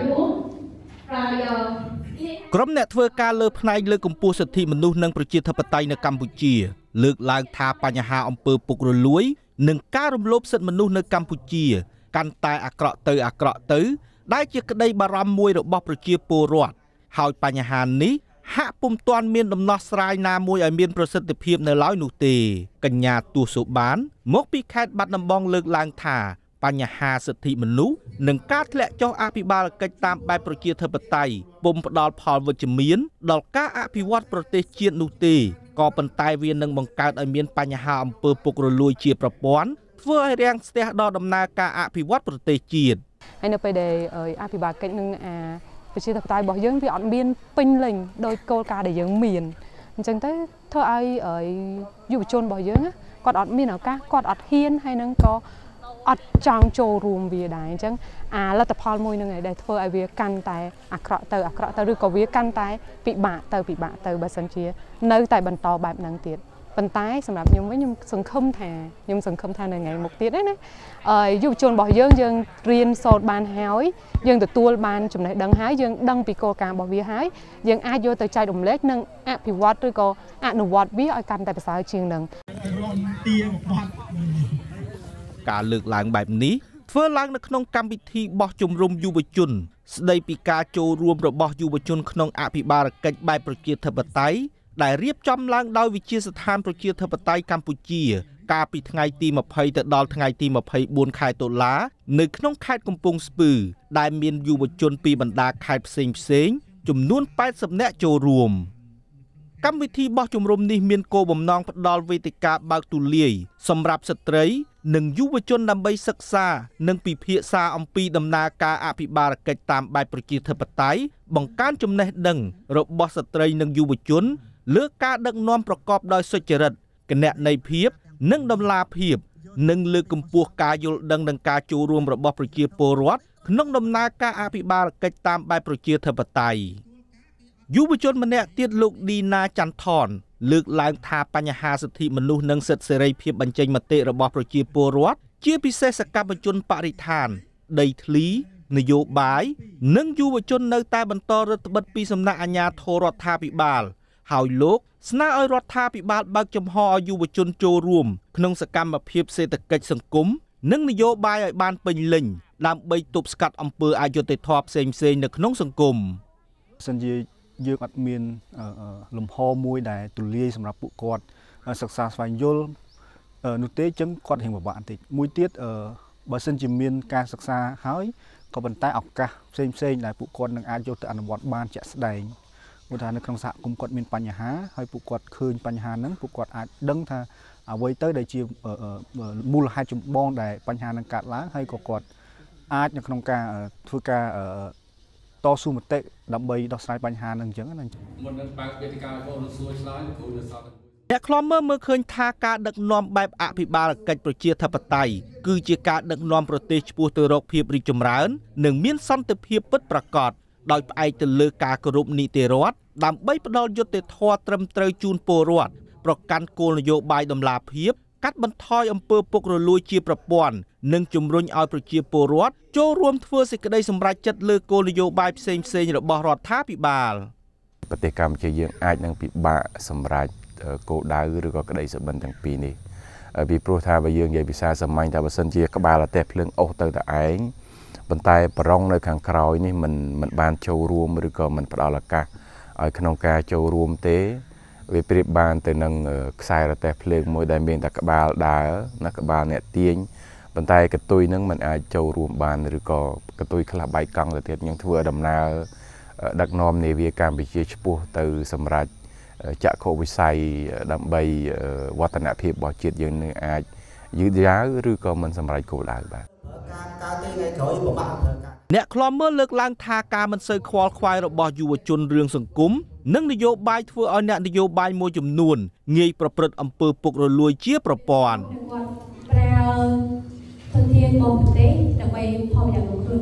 រួមហើយក្រុមអ្នកធ្វើការលើផ្នែកលើកម្ពុជាសិទ្ធិមនុស្សនិងប្រជាធិបតេយ្យនៅកម្ពុជា លើកឡើងថាបញ្ហាអំពើពុករលួយនិងការរំលោភសិទ្ធិមនុស្សនៅកម្ពុជា កាន់តែអាក្រក់ទៅអាក្រក់ទៅ ដែលជាក្តីបារម្ភមួយរបស់ប្រជាពលរដ្ឋហើយបញ្ហានេះ ហាក់ពុំទាន់មានដំណោះស្រាយណាមួយឲ្យមានប្រសិទ្ធភាពនៅឡើយនោះទេ កញ្ញាទស្សសុបាន មកពីខេត្តបាត់ដំបង លើកឡើងថាបញ្ហាសិទ្ធិមនុស្សនិងការធ្លាក់ចុះអភិបាលកិច្ចតាមបែបប្រជាធិបតេយ្យពុំផ្ដល់ផលវិជ្ជមាន ដល់ការអភិវឌ្ឍប្រទេសជាតិនោះទេក៏ប៉ុន្តែវានឹងបង្កើតឲ្យមានបញ្ហាអំពើពុករលួយជាប្រព័ន្ធធ្វើឲ្យរាំងស្ទះដល់ដំណើរការអភិវឌ្ឍប្រទេសជាតិហើយនៅពេលដែលអភិបាលកិច្ចនឹងអាប្រជាធិបតេយ្យរបស់យើង វាអត់មានពេញលេញដោយគោលការណ៍ដែលយើងមានអញ្ចឹងទៅធ្វើឲ្យយុវជនរបស់យើងគាត់អត់មានឱកាសគាត់អត់ហ៊ានហើយនឹងក៏អត់ចង់ចូលរួមវាដែរអញ្ចឹងអាលទ្ធផលមួយនឹងឯដែលធ្វើឲ្យវាកាន់តែអាក្រក់ទៅអាក្រក់ទៅឬក៏វាកាន់តែពិបាកទៅពិបាកទៅបើសិនជានៅតែបន្តបែបហ្នឹងទៀតប៉ុន្តែ សម្រាប់ខ្ញុំវិញខ្ញុំសង្ឃឹមថាខ្ញុំសង្ឃឹមថានៅថ្ងៃមុខទៀតណាយុវជនរបស់យើងយើងរៀនសូត្របានហើយយើងទទួល បានចំណេះដឹងហើយយើង ដឹងពីគោលការណ៍របស់វាហើយយើងអាចយកទៅចែករំលែកនិងអភិវឌ្ឍឬក៏អនុវត្តវាឲ្យកាន់តែប្រសើរជាងនឹងរំទាបបាត់ការលើកឡើងបែបនេះធ្វើឡើងនៅក្នុងកម្មវិធីបោះជំរំយុវជន ស្ដីពីការចូលរួមរបស់យុវជនក្នុងអភិបាលកិច្ចបែបប្រជាធិបតេយ្យដែលរៀបចំឡើងដោយវិជាស្ថានប្រជាធិបតេយ្យកម្ពុជា កាលពីថ្ងៃទី20ទៅដល់ថ្ងៃទី24ខែតុលា នៅក្នុងខេត្តកំពង់ស្ពឺ ដែលមានយុវជនពីបណ្ដាខេត្តផ្សេងផ្សេងចំនួន80នាក់ចូលរួមកម្មវិធីបោះជំរំនេះមានគោលបំណងផ្ដល់វេទិកាបើកទូលាយសម្រាប់ស្ត្រីនិងយុវជនដើម្បីសិក្សា និងពិភាក្សាអំពីដំណើរការអភិបាលកិច្ចតាមបែបប្រជាធិបតេយ្យបង្កើនចំណេះដឹងរបស់ស្ត្រីនិងយុវជន លើការដឹកនាំប្រកបដោយសុចរិតគណនេយ្យភាព និងតម្លាភាព និងលើកកម្ពស់ការយល់ដឹងនិងការចូលរួមរបស់ប្រជាពលរដ្ឋក្នុងដំណើរការអភិបាលកិច្ចតាមបែបប្រជាធិបតេយ្យយុវជនម្នាក់ទៀតលោកឌីណាច័ន្ទថនលើកឡើងថាបញ្ហាសិទ្ធិមនុស្សនិងសិទ្ធិសេរីភាពបញ្ចេញមតិរបស់ប្រជាពលរដ្ឋជាពិសេសសកម្មជនបរិស្ថានដីធ្លី នយោបាយនិងយុវជននៅ តែបន្តរឹតបន្តឹងពីសំណាក់អាជ្ញាធររដ្ឋាភិបាលហើយលោក ស្នើឲ្យរដ្ឋាភិបាលបើកចំហឲ្យយុវជនចូលរួមក្នុងសកម្មភាពសេដ្ឋកិច្ចសង្គមនិងនយោបាយឲ្យបានពេញលេញដើម្បីទប់ស្កាត់អំពើអយុត្តិធម៌ផ្សេងៗនៅក្នុងសង្គមសិនជាយើងអត់មានលំហមួយដែលទូលាយសម្រាប់ពួកគាត់សិក្សាស្វែងយល់នោះទេចឹងគាត់រៀងពិបាកបន្តិច មួយទៀតបើសិនជាមានការសិក្សាហើយក៏ប៉ុន្តែឱកាសផ្សេងផ្សេងដែលពួកគាត់នឹងអាចយកទៅអនុវត្តបានជាក់ស្ដែងព្រោះថានៅក្នុងសហគមន៍គាត់មានបញ្ហា ហើយពួកគាត់ឃើញបញ្ហាហ្នឹងពួកគាត់អាចដឹងថាអ្វីទៅដែលជាមូលហេតុចម្បង ដែលបញ្ហានឹងកើតឡើងហើយក៏គាត់អាចនៅក្នុងការធ្វើការតស៊ូមតិដើម្បីដោះស្រាយបញ្ហានឹងអញ្ចឹងណាមុននឹងបើកវេទិកាឲ្យបងលោកសួរឆ្លើយលោកគ្រូនៅសតអ្នកខ្លំមើលមើលឃើញ ថាការដឹកនាំបែបអភិបាលកិច្ចប្រជាធិបតេយ្យគឺជាការ ដឹកនាំប្រទេសឆ្ពោះទៅរក ភាពរីកចម្រើន និងមានសន្តិភាពពិតប្រាកដដោយផ្អែកទៅលើការគោរពនីតិរដ្ឋដើម្បីផ្ដល់យុត្តិធម៌ត្រឹមត្រូវជូនពលរដ្ឋប្រកាន់គោលនយោបាយដំឡាភិបកាត់បន្ថយអំពើពុករលួយជាប្រព័ន្ធនិងជំរុញឲ្យប្រជាពលរដ្ឋចូលរួមធ្វើសេចក្តីសម្រេចចិត្តលើគោលនយោបាយផ្សេងផ្សេងរបស់រដ្ឋាភិបាលប្រទេសកម្ពុជាយើងអាចនឹងពិបាកសម្រេចគោលដៅឬក៏ក្តីសុបិនទាំងពីរនេះពីព្រោះថាបើយើងនិយាយភាសាសាមញ្ញថាបើសិនជាក្បាលរទេះភ្លើងអូសទៅតែឯងប៉ុន្តែប្រងនៅខាងក្រោយនេះមិនមិនបានចូលរួមឬក៏មិនផ្ដល់ឱកាសឲ្យក្នុងការចូលរួមទេវាប្រៀបបានទៅនឹងខ្សែរទេះភ្លើងមួយដែលមានតែក្បាលដើរណាក្បាលអ្នកទាញប៉ុន្តែកតុយនឹងมันអាចចូលរួមបានឬក៏កតុយខ្លះបែកកង់ទៅទៀតយើងធ្វើដំណើរ ដឹកនាំនាវាកម្ពុជាឆ្ពោះទៅសម្រាប់ចក្ខុវិស័យដើម្បីវឌ្ឍនភាពរបស់ជាតិយើងនឹងអាចយឺតយ៉ាវឬក៏មិនសម្រេចគោលដៅបាទការកើតទីថ្ងៃក្រោយពិបាកធ្វើការអ្នកខ្លំមើលលើកឡើងថាការមិនសូវខ្វល់ខ្វាយរបស់យុវជនរឿងសង្គមនិងនយោបាយធ្វើឲ្យអ្នកនយោបាយមួយចំនួនងាយប្រព្រឹត្តអំពើពុករលួយ ជាប្រព័ន្ធប្រើធនធានបរទេសដើម្បីផលប្រយោជន៍ខ្លួន